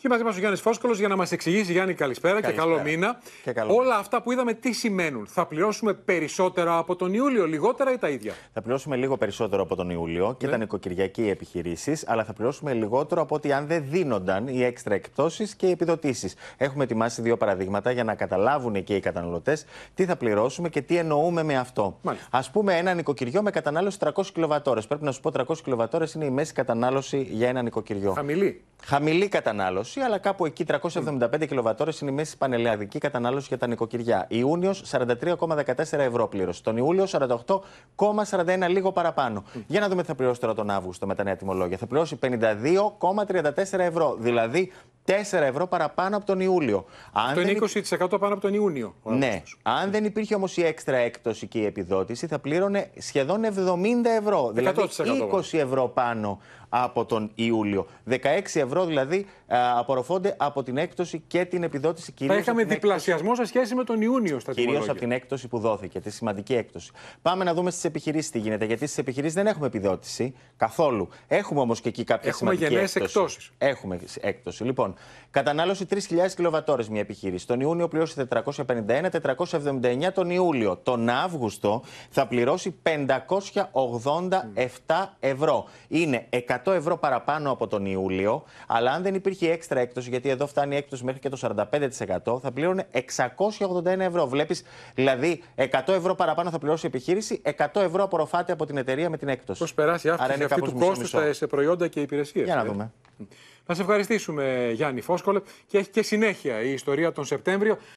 Και μαζί μας ο Γιάννης Φόσκολο για να μας εξηγήσει, Γιάννη, καλησπέρα, καλησπέρα. και καλό μήνα. Και καλό Όλα αυτά που είδαμε τι σημαίνουν. Θα πληρώσουμε περισσότερα από τον Ιούλιο, λιγότερα ή τα ίδια. Θα πληρώσουμε λίγο περισσότερο από τον Ιούλιο και ναι. τα νοικοκυριακή οι επιχειρήσεις, αλλά θα πληρώσουμε λιγότερο από ότι αν δεν δίνονταν οι έξτρα εκπτώσεις και οι επιδοτήσεις. Έχουμε ετοιμάσει δύο παραδείγματα για να καταλάβουν και οι καταναλωτές τι θα πληρώσουμε και τι εννοούμε με αυτό. Ας πούμε, ένα νοικοκυριό με κατανάλωση 300 κιλοβατόρες. Πρέπει να σου πω 300 κιλοβατόρες είναι η μέση κατανάλωση για ένα νοικοκυριό. Χαμηλή. Χαμηλή κατανάλωση, αλλά κάπου εκεί 375 κιλοβατόρες είναι η μέση πανελλαδική κατανάλωση για τα νοικοκυριά. Ιούνιος 43,14 ευρώ πλήρωσε. Τον Ιούλιο 48,41 λίγο παραπάνω. Για να δούμε τι θα πληρώσει τώρα τον Αύγουστο με τα νέα τιμολόγια. Θα πληρώσει 52,34 ευρώ. Δηλαδή 4 ευρώ παραπάνω από τον Ιούλιο. Αν το είναι 20% πάνω από τον Ιούνιο. Ναι. Αν δεν υπήρχε όμως η έξτρα έκπτωση και η επιδότηση, θα πλήρωνε σχεδόν 70 ευρώ. Δηλαδή 20 ευρώ πάνω από τον Ιούλιο. 16 ευρώ δηλαδή ε, απορροφώνται από την έκπτωση και την επιδότηση κυρίως. Θα είχαμε διπλασιασμό σε σχέση με τον Ιούνιο στα Κυρίως από την έκπτωση που δόθηκε, τη σημαντική έκπτωση. Πάμε να δούμε στις επιχειρήσεις τι γίνεται. Γιατί στις επιχειρήσεις δεν έχουμε επιδότηση καθόλου. Έχουμε όμως και εκεί κάποια έχουμε σημαντική έκπτωση. Έχουμε έκπτωση. Λοιπόν, κατανάλωση 3.000 κιλοβατόρες μια επιχείρηση. Τον Ιούνιο πληρωσει 451, 479 τον Ιούλιο. Τον Αύγουστο θα πληρώσει 587 ευρώ. Είναι 100 ευρώ παραπάνω από τον Ιούλιο, αλλά αν δεν υπήρχε έξτρα έκπτωση, γιατί εδώ φτάνει η έκπτωση μέχρι και το 45%, θα πλήρωνε 681 ευρώ. Βλέπεις, δηλαδή 100 ευρώ παραπάνω θα πληρώσει η επιχείρηση, 100 ευρώ απορροφάται από την εταιρεία με την έκπτωση. Πώς περάσει αυτή, αυτή, του κόστου σε προϊόντα και υπηρεσίες. Για να ε? δούμε. Θα σε ευχαριστήσουμε Γιάννη Φόσκολε και έχει και συνέχεια η ιστορία τον Σεπτέμβριο.